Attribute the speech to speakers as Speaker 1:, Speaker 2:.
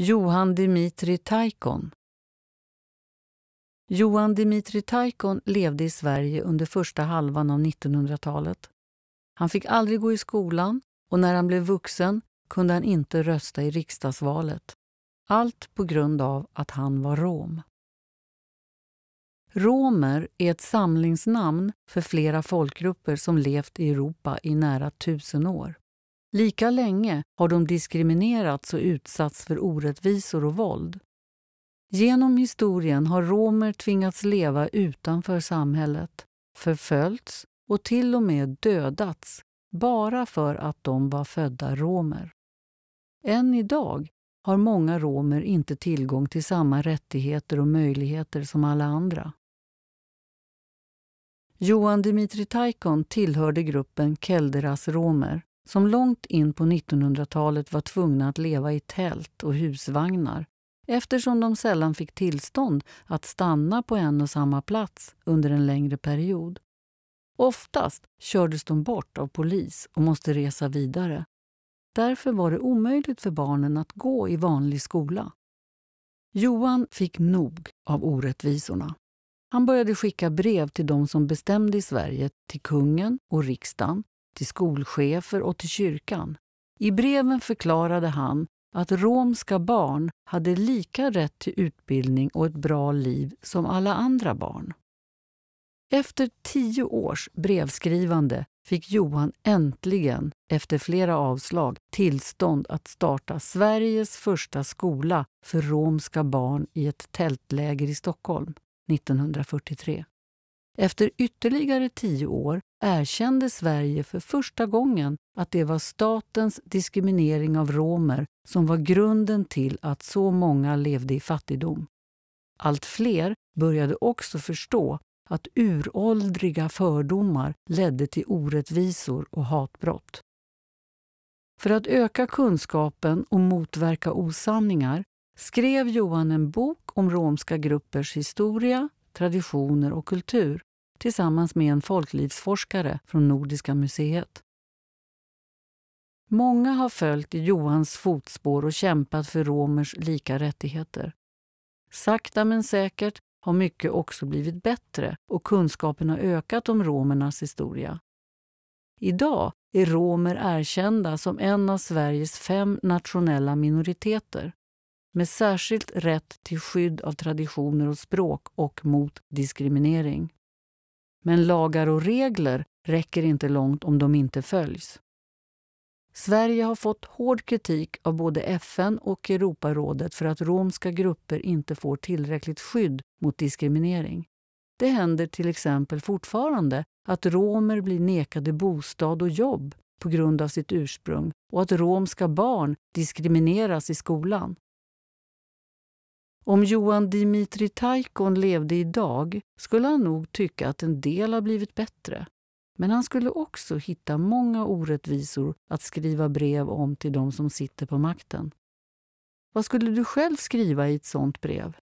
Speaker 1: Johan Dimitri Taikon Johan Dimitri Taikon levde i Sverige under första halvan av 1900-talet. Han fick aldrig gå i skolan och när han blev vuxen kunde han inte rösta i riksdagsvalet. Allt på grund av att han var rom. Romer är ett samlingsnamn för flera folkgrupper som levt i Europa i nära tusen år. Lika länge har de diskriminerats och utsatts för orättvisor och våld. Genom historien har romer tvingats leva utanför samhället, förföljts och till och med dödats bara för att de var födda romer. Än idag har många romer inte tillgång till samma rättigheter och möjligheter som alla andra. Johan Dimitri Taikon tillhörde gruppen kelderas romer som långt in på 1900-talet var tvungna att leva i tält och husvagnar eftersom de sällan fick tillstånd att stanna på en och samma plats under en längre period. Oftast kördes de bort av polis och måste resa vidare. Därför var det omöjligt för barnen att gå i vanlig skola. Johan fick nog av orättvisorna. Han började skicka brev till de som bestämde i Sverige, till kungen och riksdagen till skolchefer och till kyrkan. I breven förklarade han att romska barn hade lika rätt till utbildning och ett bra liv som alla andra barn. Efter tio års brevskrivande fick Johan äntligen, efter flera avslag, tillstånd att starta Sveriges första skola för romska barn i ett tältläger i Stockholm 1943. Efter ytterligare tio år erkände Sverige för första gången att det var statens diskriminering av romer som var grunden till att så många levde i fattigdom. Allt fler började också förstå att uråldriga fördomar ledde till orättvisor och hatbrott. För att öka kunskapen och motverka osanningar skrev Johan en bok om romska gruppers historia, traditioner och kultur tillsammans med en folklivsforskare från Nordiska museet. Många har följt i Johans fotspår och kämpat för romers lika rättigheter. Sakta men säkert har mycket också blivit bättre och kunskapen har ökat om romernas historia. Idag är romer erkända som en av Sveriges fem nationella minoriteter med särskilt rätt till skydd av traditioner och språk och mot diskriminering men lagar och regler räcker inte långt om de inte följs. Sverige har fått hård kritik av både FN och Europarådet för att romska grupper inte får tillräckligt skydd mot diskriminering. Det händer till exempel fortfarande att romer blir nekade bostad och jobb på grund av sitt ursprung och att romska barn diskrimineras i skolan. Om Johan Dimitri Taikon levde idag skulle han nog tycka att en del har blivit bättre. Men han skulle också hitta många orättvisor att skriva brev om till de som sitter på makten. Vad skulle du själv skriva i ett sånt brev?